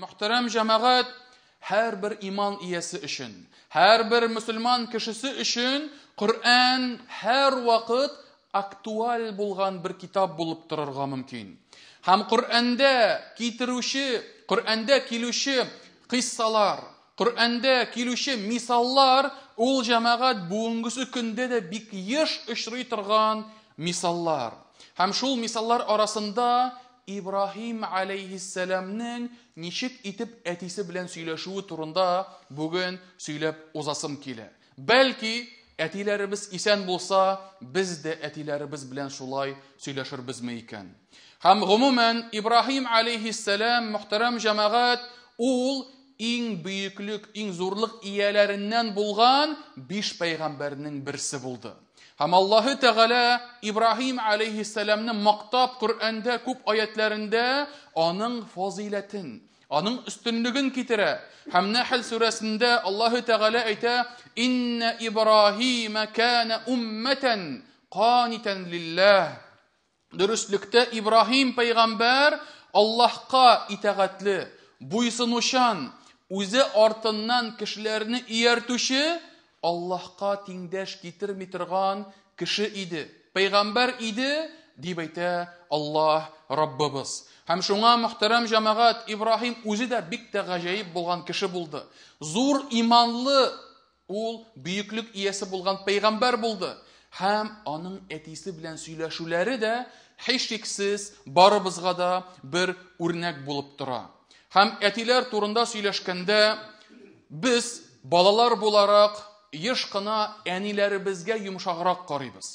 мұхтарам жамағат һәр бір иман иесі үшін һәр бір мұсылман кішісі үшін құран һәр уақыт актуаль болған бір китап болып тұрарға мүмкін һәм құранда китіруші құранда келуші қиссалар құранда келуші мисаллар ол жамағат бүгінгісі күнде де бик еш үшірей тұрған мисаллар һәм шул мисаллар арасында ибраһим алейхиссәләмнең ничек итеп әтисе белән сөйләшүе турында бүген сөйләп узасым килә. Бәлки әтиләребез исән булса, без дә әтиләребез белән шулай сөйләшербезме икән. Һәм гомумән Ибраһим алейхиссалам мөхтәрәм җәмәгать ул иң бөеклек, иң зурлык ияләреннән булган биш пайгамбарның берсе булды. Һәм Аллаһу тәгалә Ибраһим алейхиссаламны мактап Куръанда күп аятларында аның фазилатын, аның үстінлігін кетірә һәм нәхл сүрәсендә аллаһы тәғәлә әйтә инна ибрахима кәна уммәтән қанитан лиллаһ дөрөстлектә ибраһим пәйғәмбәр аллаһҡа итәғәтле буйсынышан үзе артыннан кешеләрне ияртүче аллаһҡа тиңдәш китерми торған кеше иде пәйғәмбәр иде деп әйтә аллаһ раббыбыз һәм шуңа мұхтәрәм жамағат ибраһим өзі дә бик тә ғажайып болған кеше болды зур иманлы ол бүйіклік иесі болған пәйгамбәр болды һәм аның әтесі белән сөйләшуләре дә һеч шиксез барыбызға да бер үрнәк болып тора. һәм әтиләр турында сөйләшкәндә біз балалар боларақ еш әниләребезгә йомшағырақ карыйбыз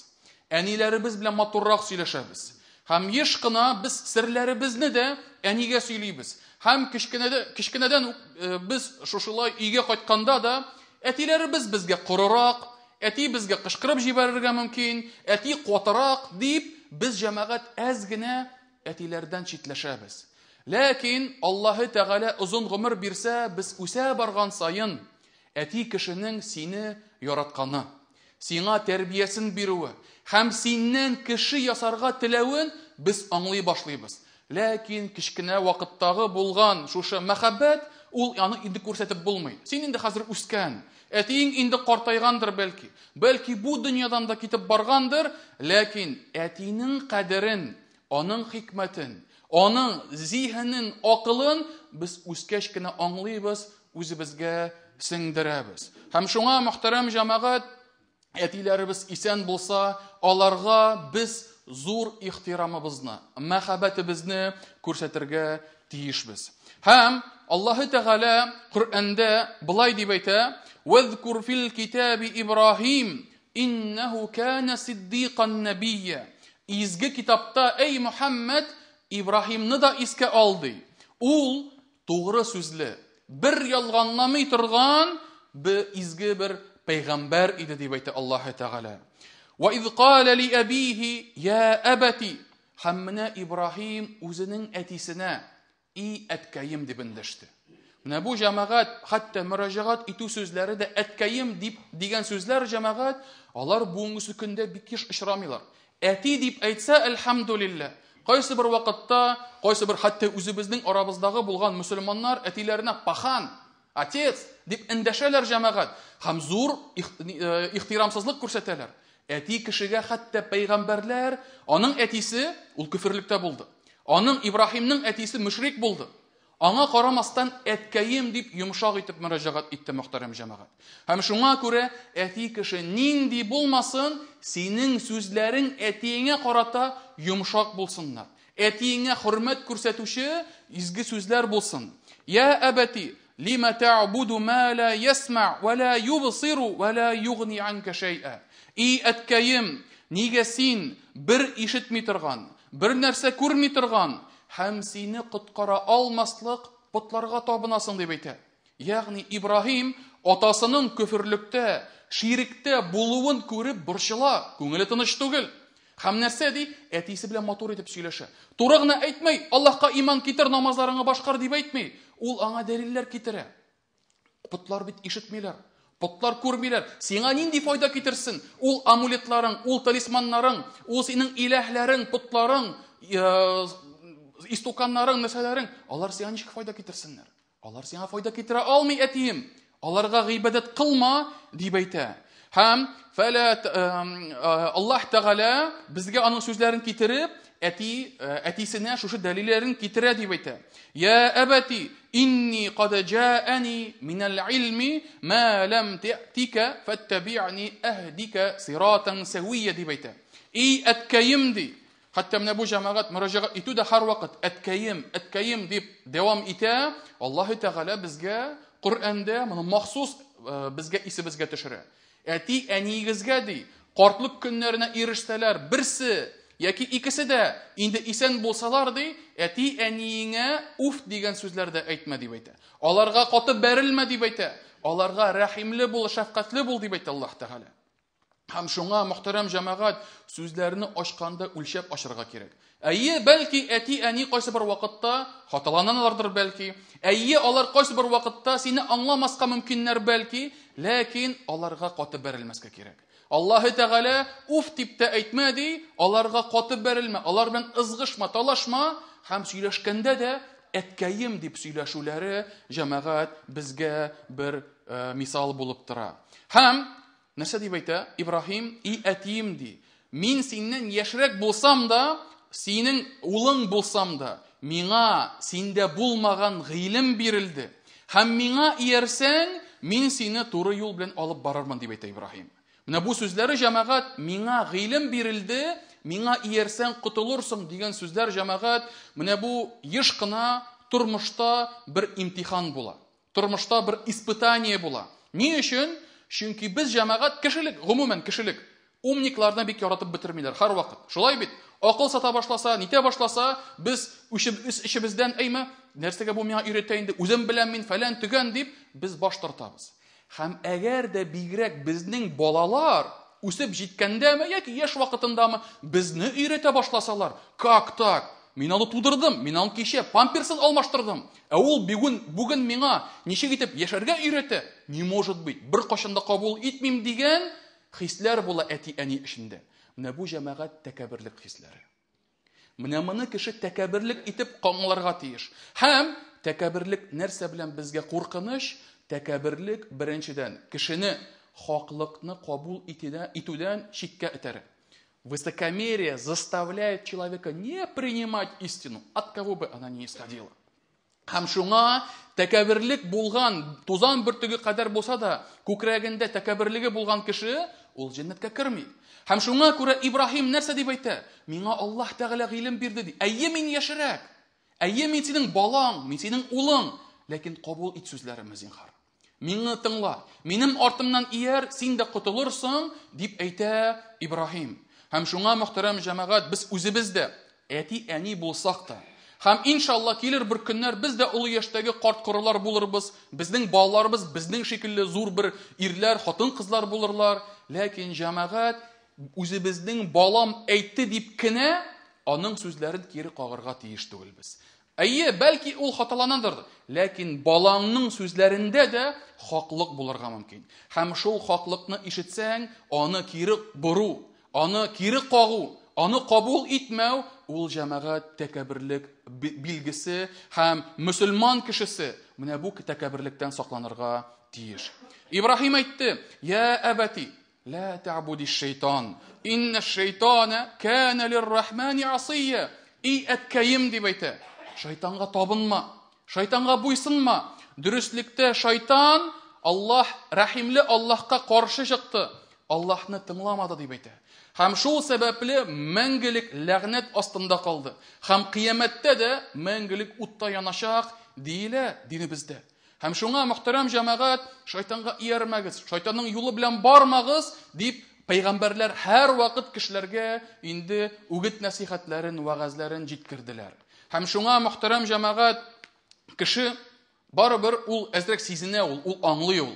әниләребез белән матуррак сөйләшәбез. Һәм еш кына без серләребезне дә әнигә сөйлибез. Һәм кичкенәдә кичкенәдән э, без шушылай өйгә кайтканда да әтиләребез безгә курырак, әти безгә кышкырып җибәрергә мөмкин, әти катырак дип без җәмәгат әз генә әтиләрдән читләшәбез. Ләкин Аллаһы Тәгалә озын гомер бирсә, без үсә барган саен әти кешенең сине яратканы сиңа тәрбиясен бирүе һәм синнән кеше ясарга теләвен без аңлый башлыйбыз. Ләкин кичкенә вакыттагы булган шушы мәхәббәт ул аны инде күрсәтеп булмый. Син инде хәзер үскән, әтиң инде картайгандыр бәлки. Бәлки бу дөньядан да китеп баргандыр, ләкин әтинең кадерен, аның хикмәтен, аның зиһенен, акылын без үскәч кенә аңлыйбыз, үзебезгә сеңдерәбез. Һәм шуңа мөхтәрәм җәмәгать Әтиләребез исән булса, аларға біз зур ихтирамыбызны мәхәбәтібізні күрсәтіргі тиешбез біз. Хәм, Аллахы тәғалә Құрэнді бұлай әйтә, «Вәзкүр фил китаби Ибрахим, иннаху кәне сиддиқан нәбийе». Изгі китапта «Эй, Мухаммад, Ибрахимны да іске алды». Ул туғры сөзлі, бір ялғанламы тұрған, бі изгі бір peygamber idi deb aytdi Allahu Teala. Wa iz qala li abīhi yā abati hammana İbrahim uzunun atisine i atkayim deb endişti. Mana bu jamaat hatta murojaat itu sözləri de atkayim deb degan sözlər jamaat onlar bu günündə bikiş işramılar. Ati deb aitsa elhamdülillah Qoysa bir vaqtda, qoysa bir hatta o'zimizning orabizdagi bo'lgan musulmonlar atilarini pahan, отец деп індәшәләр жамағат һәм зур э, көрсетәләр күрсәтәләр әти кешегә хәтта пәйгамбәрләр аның әтисе ул күферлектә булды аның ибраһимның әтисе мүшрик булды аңа карамастан әткәйем дип йомшақ итеп мөрәҗәгать итте мөхтәрәм җәмәгать һәм шуңа күрә әти кеше нинди булмасын синең сүзләрең әтиеңә карата йомшак булсыннар әтиеңә хөрмәт күрсәтүче изге сүзләр булсын я әбәти لم تعبد ما لا يسمع ولا يبصر ولا يغني عنك شيئا и әткәйем неге син бір ишетмей тұрған бір нәрсе көрмей тұрған һәм сені құтқара алмаслық бұтларға табынасың деп әйтә. яғни ибраһим атасының көфірлікті ширікті болуын көріп бұршыла көңілі тыныш түгел. һәм нәрсе ди белән матур итеп сөйләшә туры гына әйтмәй аллаһка иман китер намазларыңны башқар дип ул аңа дәлилләр китерә. Путлар бит ишетмиләр. Путлар күрмиләр. Сиңа нинди файда китерсен? Ул амулетларың, ул талисманнарың, ул синең иләһләрең, путларың, э, истуканнарың, нәрсәләрең, алар сиңа ничек файда китерсеннәр? Алар сиңа файда китерә алмый, әтием. Аларга гыйбадат кылма, дип әйтә. Һәм фала э, э, Аллаһ Тәгалә безгә аның сүзләрен китереп, әти, әтисенә шушы дәлилләрен китерә дип әйтә. Я абати инни кад җаәни мин ал-илми ма лам тика фаттабиъни ахдика сиратан сауия дип әйтә. Ий әткәемди, хәтта менә бу җәмәгать мөрәҗәгать иту да һәр вакыт әткәем, әткәем дип дәвам итә. Аллаһ тагала безгә Куръанда моны махсус безгә исе безгә төшерә. Әти әнигезгә ди, Қортлық көннәренә ирістелер, бірсі Яки икесе дә инде исән булсалар ди, әти әниеңә уф дигән сүзләр дә әйтмә дип әйтә. Аларга каты бәрелмә дип әйтә. Аларга рәхимле бул, шәфкатьле бул дип әйтә Аллаһ Тәгала. Һәм шуңа мөхтәрәм җәмәгать, сүзләрне ашканда үлшәп ашырга кирәк. Әйе, бәлки әти әни кайсы бер вакытта хаталанадылар бәлки. Әйе, алар кайсы бер вакытта сине аңламаска мөмкиннәр бәлки, ләкин аларга каты бәрелмәскә кирәк. аллаһы тәғәлә уф деп тә әйтмә ди аларға қатып бәрілме алар белән ызгышма талашма һәм сөйләшкәндә дә әткәйем дип сөйләшүләре җәмәгать безгә бер э, мисал булып тора һәм нәрсә дип әйтә ибраһим и әтием ди мин синнән яшьрәк булсам да синең улың булсам да миңа синдә булмаган гыйлем бирелде һәм миңа иярсәң мин сине туры юл белән алып барырмын дип әйтә ибраһим мына бұл сөздері жамағат миңа ғилім берілді миңа иерсең құтылырсың деген сөздер жамағат міне бұл ешқына тұрмышта бір имтихан бола тұрмышта бір испытание бола не үшін чүнки біз жамағат кішілік ғұмумен кішілік умниклардан бек яратып бітірмейді һәр уақыт шулай бит ақыл сата башласа нете башласа біз ішімізден әйме нәрсеге бұл мені үйретейін деп өзім білем мен фәлән түген деп біз баш тартабыз һәм әгәр дә бигрәк безнең балалар үсеп җиткәндәме яки яш вакытындамы безне өйрәтә башласалар как так мин аны тудырдым мин аны кичә памперсын алмаштырдым ә ул бүген бүген миңа ничек итеп яшәргә өйрәтә не может быть бер кашан да кабул итмим дигән хисләр була әти әни эчендә менә бу җәмәгать тәкәбберлек хисләре менә моны кеше тәкәбберлек итеп каңларга тиеш һәм тәкәбберлек нәрсә белән безгә куркыныч Тәкәбірлік біріншіден kishini хоқлықны қабул итуден шикке итәрі. Высокомерие заставляет человека не принимать истину, от кого бы она ни исходила. Һәм шуңа тәкәбірлік болған тузан бүртігі қадар болса да көкірегінде тәкәбірлігі болған кіші ол жәннәткә кірмейді һәм шуңа күрә ибраһим нәрсә дип әйтә миңа аллаһ тәғәлә ғилем бирде ди әйе мин яшәрәк әйе мин синең балаң мин улың Ләкин кабул ит сүзләрем зинхар. Миңне тыңла. Минем артымнан ияр, син дә котылырсың, дип әйтә Ибраһим. Һәм шуңа мөхтәрәм җәмәгать, без үзебез дә әти әни булсак та, һәм иншалла килер бер көннәр без дә улы яшьтәге карт корылар булырбыз. Безнең балаларыбыз безнең шикелле зур бер ирләр, хатын-кызлар булырлар, ләкин җәмәгать үзебезнең балам әйтте дип кине, аның сүзләрен кире кагырга тиеш түгелбез. Әйе, бәлки ул хаталанадыр, ләкин баланың сүзләрендә дә хаклык булырга мөмкин. Һәм шул хаклыкны ишетсәң, аны кире бору, аны кире кагу, аны кабул итмәү ул җәмәгать тәкәбирлек билгесе һәм мусламан кешесе менә бу тәкәбирлектән сакланырга тиеш. Ибраһим әйтте: «Я абати, ла таъбуди шайтан. Инна шайтана кана лир-рахман асия." Ий шайтанға табынма шайтанға буйсынма дүрістлікті шайтан аллаһ рахимлі аллахқа қарсы шықты Аллаһны тыңламады деп айтады һәм шул сәбәпле мәңгілік ләғнәт астында қалды һәм қиямәттә дә мәңгілік утта янашақ диелә динебездә Һәм шуңа мөхтәрәм җәмәгать шайтанға иярмәгез, шайтанның юлы белән бармагыз дип пәйгамбәрләр һәр вакыт кешеләргә инде үгет нәсихәтләрен, вәгазьләрен җиткерделәр. Һәм шуңа мөхтәрәм җәмәгать, кеше бар бер ул әзрәк сизенә ул, ул аңлый ул.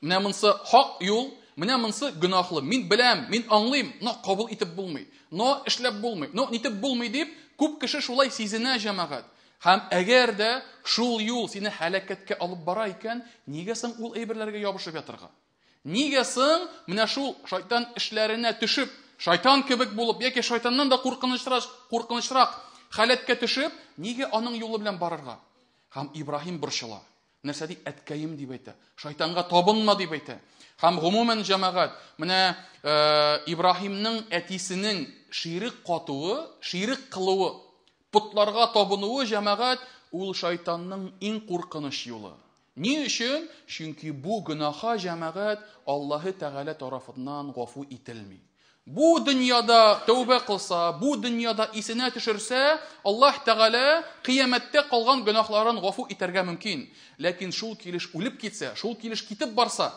Менә монсы хак юл, менә монсы гынахлы. Мин беләм, мин аңлыйм, но кабул итеп булмый. Но эшләп булмый. Но итеп булмый дип күп кеше шулай сизенә җәмәгать. Һәм әгәр дә шул юл сине һәлакәткә алып бара икән, нигә соң ул әйберләргә ябышып ятырга? Нигә соң менә шул шайтан эшләренә төшеп, шайтан кебек булып, яки шайтаннан да куркынычрак, куркынычрак халәтке түшіп неге аның юлы білән барырға һәм ибраһим борчыла нәрсә ди әткәйем дип әйтә шайтанга табынма дип әйтә һәм гомумән жәмәғәт менә э, ибраһимның әтисенең ширек катуы ширик кылуы путларга табынуы җәмәгать ул шайтанның иң куркыныч юлы ни өчен чөнки бу гөнаһа җәмәгать аллаһы тәгалә тарафыннан гафу ителми Бу дөньяда тәүбә кылса, бу дөньяда исенә төшерсә, Аллаһ Тәгалә кыяматта калган гөнаһларын гафу итәргә мөмкин. Ләкин шул килеш үлеп китсә, шул килеш китеп барса,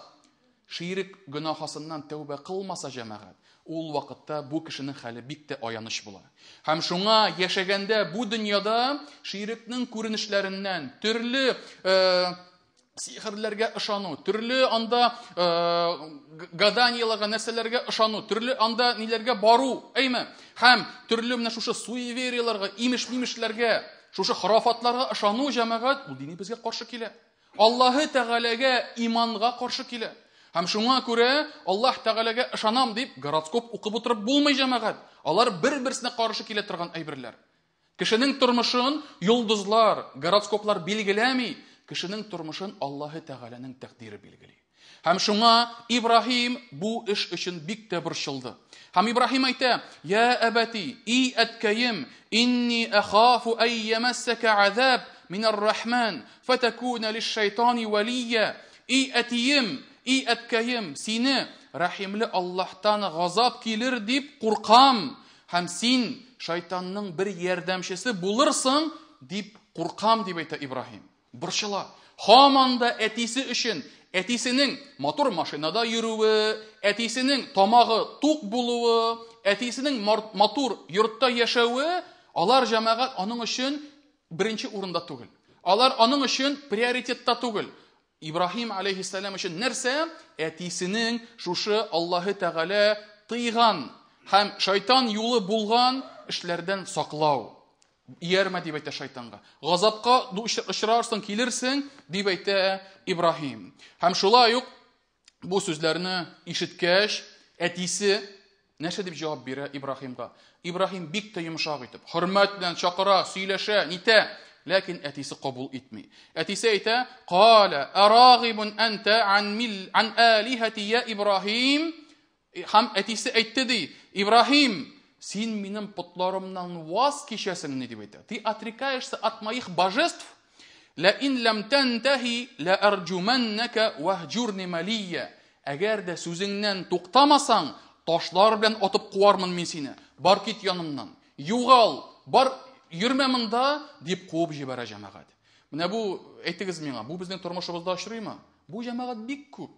ширик гөнаһасыннан тәүбә кылмаса җәмәгать ул вакытта бу кешенең хәле бик тә аяныч була. Һәм шуңа яшәгәндә бу дөньяда ширекнең күренешләреннән, төрле сихірлерге ышану түрлі анда ә, э, гаданияларға нәрселерге ышану түрлі анда нелерге бару әйме һәм түрлі мына шушы суеверияларға имеш мимешләргә шушы харафатларға ышану жәмәгать бұл дини бізге қаршы килә аллаһы тәғәләгә иманға қаршы килә һәм шуңа күрә аллаһ тәғәләгә ышанам дип гороскоп укып отырып булмай жәмәғәт, алар бер берсенә қарсы килә торган әйберләр кешенең тормышын йолдызлар гороскоплар билгеләми кешенең тормышын Аллаһы Тәгаләнең тәкъдире билгели. Һәм шуңа Ибраһим бу эш өчен бик тә борчылды. Һәм Ибраһим әйтә: "Я абати, и әткәем, инни ахафу ай ямассака азаб мин ар-рахман, фатакуна лиш-шайтани валия. И әтием, и әткәем, сине рәхимле Аллаһтан газап килер дип куркам, һәм син шайтанның бер ярдәмчесе булырсың дип куркам" дип әйтә Ибраһим бұршыла хоманда әтесі үшін әтесінің мотор машинада жүруі әтесінің тамағы туқ болуы әтесінің мотор йортта яшәуі алар жамағат оның үшін бірінші орында түгіл алар оның үшін приоритетта түгіл ибраһим алейхисалам үшін нәрсе, әтесінің шушы аллаһы тәғәлә тыйған һәм шайтан юлы болған эшләрдән саклау Ярма дип әйтә шайтанга. Газапка ду иш ишрарсың килерсең дип әйтә Ибраһим. Һәм шулай ук бу сүзләрне ишеткәч әтисе нәрсә дип җавап бирә Ибраһимга? Ибраһим бик тә йомшак итеп, хөрмәт белән чакыра, сөйләшә, нитә, ләкин әтисе кабул итми. Әтисе әйтә: "Кала арагыбун анта ан мил ан алиһати я Ибраһим" һәм әтисе әйтте ди: "Ибраһим, сен менің пұтларымнан ваз кешесің не деп айтады ты отрекаешься от моих божеств ләин ләм тәнтәхи лә әрджумәннәкә уәһжурни мәлия әгәр дә сөзіңнен тоқтамасаң ташлар белән атып қуармын мен сені бар кет янымнан юғал бар йөрмә мында деп қуып жібәрә жамағат бұл бу мен миңа бу безнең тормышыбызда очрыймы бу жамағат бик көп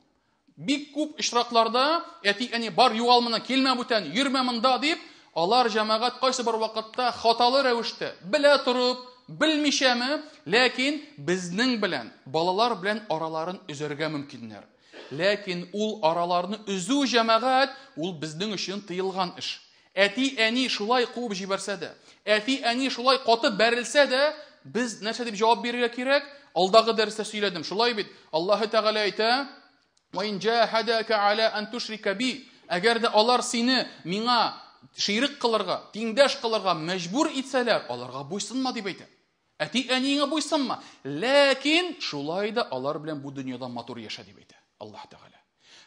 бик көп очракларда әти әни бар юғал мына келмә бүтән йөрмә мында деп Алар жамагат кайсы бер вакытта хаталы рәвештә белә торып, белмишәме, ләкин безнең белән балалар белән араларын үзәргә мөмкиннәр. Ләкин ул араларны үзү жамагат ул безнең өчен тыелган эш. Әти әни шулай куып җибәрсә дә, әти әни шулай катып бәрелсә дә, без нәрсә дип җавап бирергә кирәк? Алдагы дәрсә сөйләдем. Шулай бит, Аллаһу тәгалә әйтә: "Мәйн җаһадака аля ан тушрика би" Әгәр дә алар сине миңа ширік қыларға теңдәш қылырға мәжбүр етсәләр оларға бойсынма деп айтады әти әнеңе бойсынма ләкин шулай да алар белән бу дөньяда матур яша деп әйтә аллаһ тәғала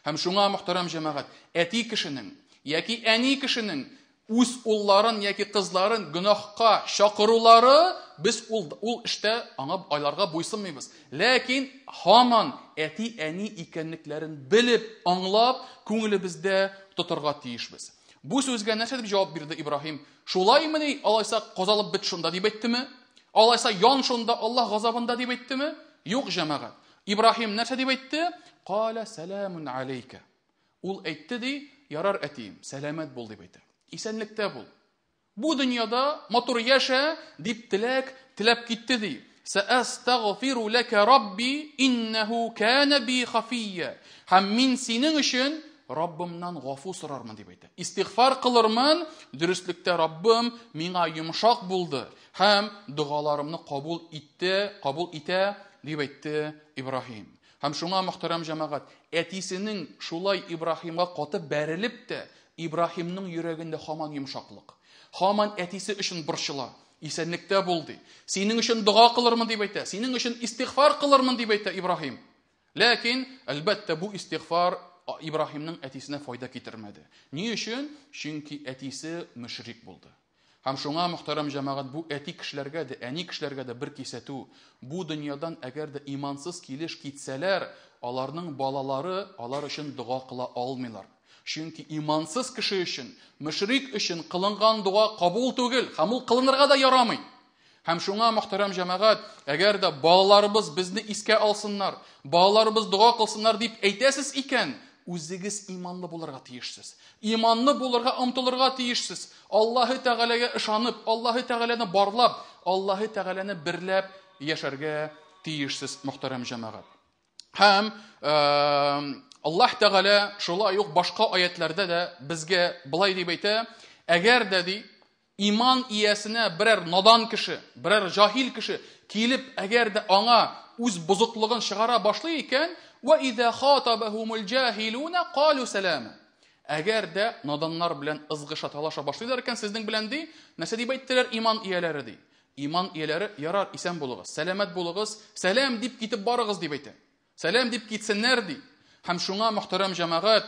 һәм шуңа мөхтәрәм жәмәғәт әти кешенең яки әни кешенең үз улларын яки кызларын гөнаһка чакырулары без ул ул эштә аңа айларга буйсынмыйбыз ләкин һаман әти әни икәнлекләрен белеп аңлап күңелебездә тоторга тиешбез Бу сүзгә нәрсә дип җавап бирде Ибраһим? Шулаймыни, алайса казалып бит шунда дип әйттеме? Алайса ян шунда Аллаһ газабында дип әйттеме? Юк, җәмәгә. Ибраһим нәрсә дип әйтте? Қала саламун алейка. Ул әйтте ди, ярар әтием, сәламәт бул дип әйтә. Исәнлектә бул. Бу дөньяда матур яша дип тилек, тилеп китте ди. Саастагфиру лака рабби иннаху кана би хафия. Һәм мин синең өчен раббымнан ғафу сұрармын деп айтты истиғфар қылырмын дұрыстікте раббым миңа жұмшақ болды һәм дұғаларымны қабул итте қабул ите деп айтты ибраһим һәм шуңа мөхтәрәм жамағат әтисенең шулай ибраһимға қатып бәріліп те ибраһимның йөрәгендә һаман йомшаклык һаман әтисе өчен борчыла исәнлектә булды синең өчен дұға қылырмын деп әйтә синең өчен истиғфар қылырмын деп әйтә ибраһим ләкин әлбәттә бу истиғфар ибраһимнің әтесіне файда кетірмеді не үшін чүнки әтесі мүшрик болды һәм шуңа мұхтарам жамағат бұл әти кешеләргә дә әни кешеләргә дә бер кисәтү бу дөньядан әгәр дә имансыз килеш китсәләр аларның балалары алар өчен дұға қыла алмыйлар чөнки имансыз кеше өчен мөшрик өчен кылынган дұға кабул түгел һәм ул кылынырга да ярамый Һәм шуңа мөхтәрәм җәмәгать, әгәр дә балаларыбыз безне искә алсыннар, балаларыбыз дұға кылсыннар дип әйтәсез икән, үзегіз иманлы боларға тиіссіз иманлы боларға ұмтылырға тиіссіз аллаһы тағалаға ышанып аллаһы тағаланы барлап аллаһы тағаланы бірләп яшәргә тиіссіз мұхтәрәм жамағат һәм аллаһ тағала шулай ук башқа аятләрдә дә безгә былай дип әйтә әгәр дә иман иясенә берәр надан кеше берәр жаһил кеше килеп әгәр дә аңа үз бозыклыгын чыгара башлый икән وإذا خاطبهم الجاهلون قالوا سلاما Әгәр дә наданнар белән ызгыша талаша башлыйлар икән сезнең белән ди, нәрсә дип әйттеләр иман ияләре ди. Иман ияләре ярар, исән булыгыз, сәламәт булыгыз, сәлам дип китеп барыгыз дип әйтә. Сәлам дип китсеннәр ди. Һәм шуңа мөхтәрәм җәмәгат,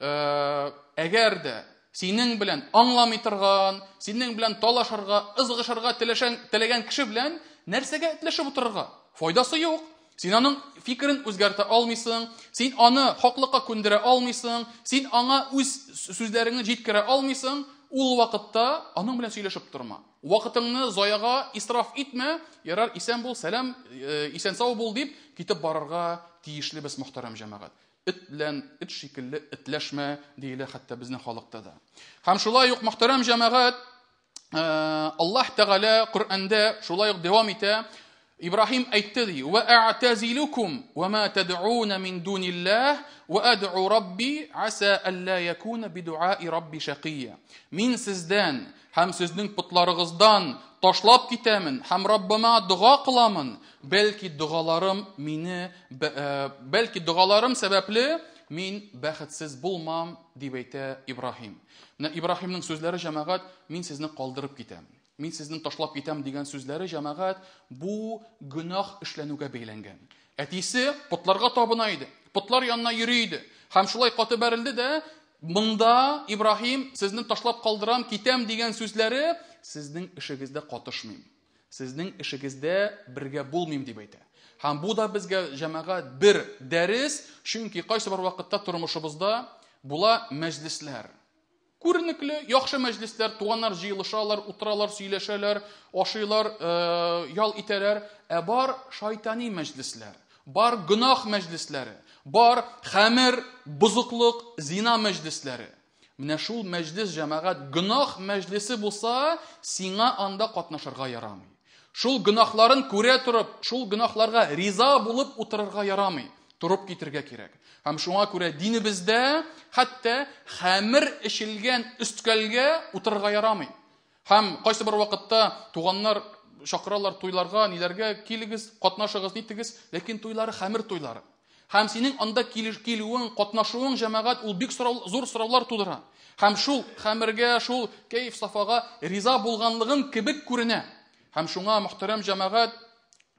э, әгәр дә синең белән аңламый торган, синең белән талашырга, ызгышырга теләшән, теләгән кеше белән нәрсәгә Файдасы юк. Сен аның фикерін өзгерте алмайсың, сен аны хақлыққа көндіре алмайсың, сен аңа өз сөздеріңді жеткіре алмайсың, ол уақытта аның білен сөйлесіп тұрма. Уақытыңны зояға исраф итме, ярар исән бол, сәлем, э, исән сау бол деп кетіп барырға тиішлі біз мұхтарам жамағат. Ит білән ит шикілі итләшме дейлі хатта біздің халықта да. Һәм шулай ук мұхтарам жамағат, э, Аллах Тәғала Құр'анда шулай ук дәвам итә. إبراهيم أيتذي وأعتزلكم وما تدعون من دون الله وأدعو ربي عسى ألا يكون بدعاء ربي شقيا من سزدان هم سزدن بطلار غزدان تشلاب كتامن هم ربما دغا قلامن بلكي دغالارم من آه، بلكي دغالارم سبب لي من بخت سز بولمام دي بيتا إبراهيم إبراهيم من سوزلار جماعات من سزدن قلدرب كتامن мен сіздің ташлап кетем деген сөздері жамағат бұл гүнәх ішленуге бейленген әтесі пұтларға табынайды пұтлар янына йөрейді һәм шулай қаты бәрілді дә мында ибраһим сіздің ташлап қалдырам кетем деген сөзләре сіздің ішіңізді қатышмаймын сіздің ішіңізді бірге болмаймын деп әйтә һәм бұл да бізге жәмәғәт бір дәріс чөнки қайсы бір уақытта тұрмышыбызда бұла мәжлісләр Күренекле, яхшы мәҗлисләр, туганнар җыелышалар, утыралар, сөйләшәләр, ашыйлар, э, ял итәләр, ә бар шайтани мәҗлисләр, бар гынах мәҗлисләре, бар хәмер, бузыклык, зина мәҗлисләре. Менә шул мәҗлис җәмәгать гынах мәҗлесе булса, сиңа анда катнашырга ярамый. Шул гынахларын күрә торып, шул гынахларга риза булып утырырга ярамый. туруп китергә керек, һәм шуңа күрә динебездә хәтта хәмер эчелгән үсткәлгә утырырга ярамый һәм кайсы бер вакытта туганнар чакыралар туйларга ниләргә килегез катнашыгыз нитегез ләкин туйлары хәмер туйлары һәм синең анда килүең катнашуың җәмәгать ул бик зур сораулар тудыра һәм шул хәмергә шул кәйф сафага риза булганлыгын кебек күренә һәм шуңа мөхтәрәм җәмәгать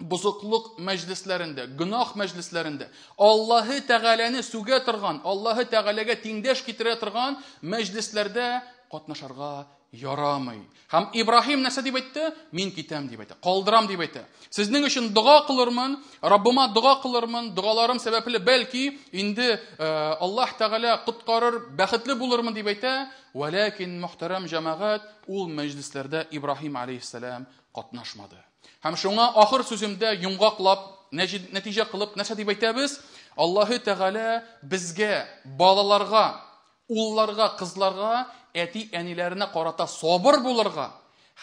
бузуклук мәҗлисләрендә, гынах мәҗлисләрендә Аллаһы Тәгаләне сүгә торган, Аллаһы Тәгаләгә тиңдәш китерә торган мәҗлисләрдә катнашарга ярамый. Һәм Ибраһим нәрсә дип әйтте? Мин китәм дип әйтте. Калдырам дип әйтте. Сезнең өчен дуа кылырмын, Раббыма дуа кылырмын, дуаларым сәбәпле бәлки инде Аллаһ Тәгалә куткарыр, бәхетле булырмын дип әйтә. Вәләкин мөхтәрәм җәмәгать, ул İbrahim Ибраһим алейхиссалам катнашмады. һәм шуңа ахыр сүземдә йомгаклап нәтиҗә кылып нәрсә дип әйтәбез аллаһы тәгалә безгә балаларга улларга кызларга әти әниләренә карата сабыр булырга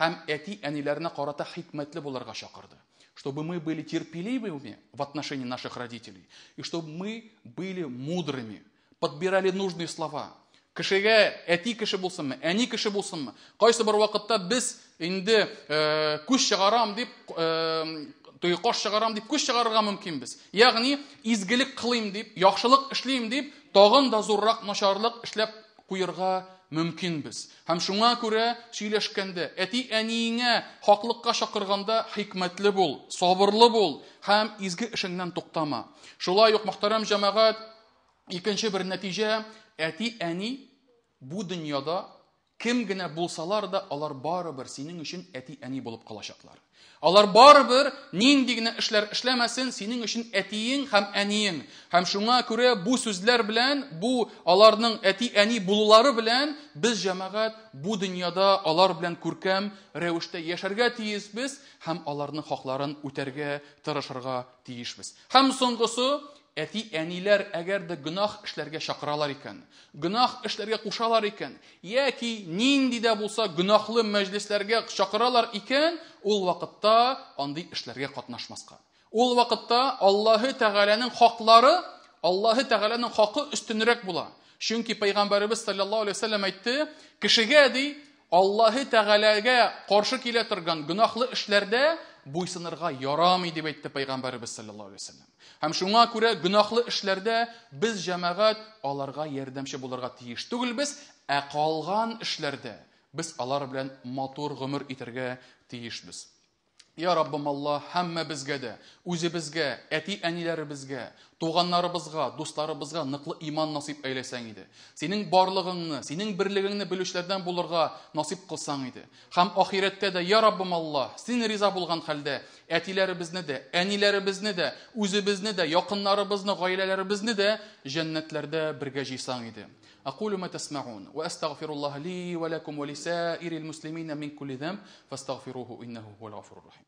һәм әти әниләренә карата хикмәтле булырга чакырды чтобы мы были терпеливыми в отношении наших родителей и чтобы мы были мудрыми подбирали нужные слова кішіге әти кіші болсынмы әни кіші болсын? қайсы бір уақытта біз енді ә, э, көш шығарам деп ә, э, қош шығарам деп көш шығаруға мүмкінбіз яғни изгілік қылайын деп яқшылық ішлеймін деп тағын да зорырақ нашарлық ішләп қойырға мүмкінбіз һәм шуңа күрә сөйләшкәндә әти әниеңә хаклыққа шақырғанда хикмәтле бул сабырлы бул һәм изге эшеңнән туктама шулай ук мөхтәрәм жамағат Икенче бер нәтиҗә әти әни бу дөньяда кем генә булсалар да алар барәр синең өчен әти әни булып калачаклар. Алар барәр нинди генә işләр эшләмәсәң, синең өчен әтиң һәм әниң. Һәм шуңа күрә бу сүзләр белән бу аларның әти әни булулары белән без җәмәгать бу дөньяда алар белән куркем рәвештә яшәргә тиешбез, һәм аларның хокларын үтәргә, тырышырга тиешбез. Һәм соңгысы әти әниләр әгәр дә гынах эшләргә чакыралар икән, гынах эшләргә кушалар икән, яки нинди дә булса гынахлы мәҗлесләргә чакыралар икән, ул вакытта андый эшләргә катнашмаска. Ул вакытта Аллаһы Тәгаләнең хаклары Аллаһы Тәгаләнең хакы үстенрәк була. Чөнки Пәйгамбәрбез саллаллаһу алейхи сәлләм әйтте, кешегә ди Аллаһы Тәгаләгә каршы килә торган эшләрдә буйсынырға ярамый дип әйтте біз, саллаллаһу алейхи вассалам. Һәм шуңа күрә гунахлы эшләрдә без җәмәгать аларға ярдәмче булырга тиеш түгел без, ә калган эшләрдә без алар белән матур гомер итәргә тиешбез. Я Раббым Аллах, һәммә безгә дә, үзебезгә, әти әниләребезгә, туғаннарыбызға достарыбызға нықлы иман насип әйләсәң иде сенің барлығыңны сенің бірлігіңні білушілерден болырға насип қылсаң иде һәм ахирәттә дә я раббым алла син риза болған хәлдә әтиләребезне дә әниләребезне дә үзебезне дә якыннарыбызны ғаиләләребезне дә жәннәтләрдә бергә жисаң иде أقول ما تسمعون وأستغفر الله لي ولكم ولسائر المسلمين من كل ذنب فاستغفروه إنه هو الغفور الرحيم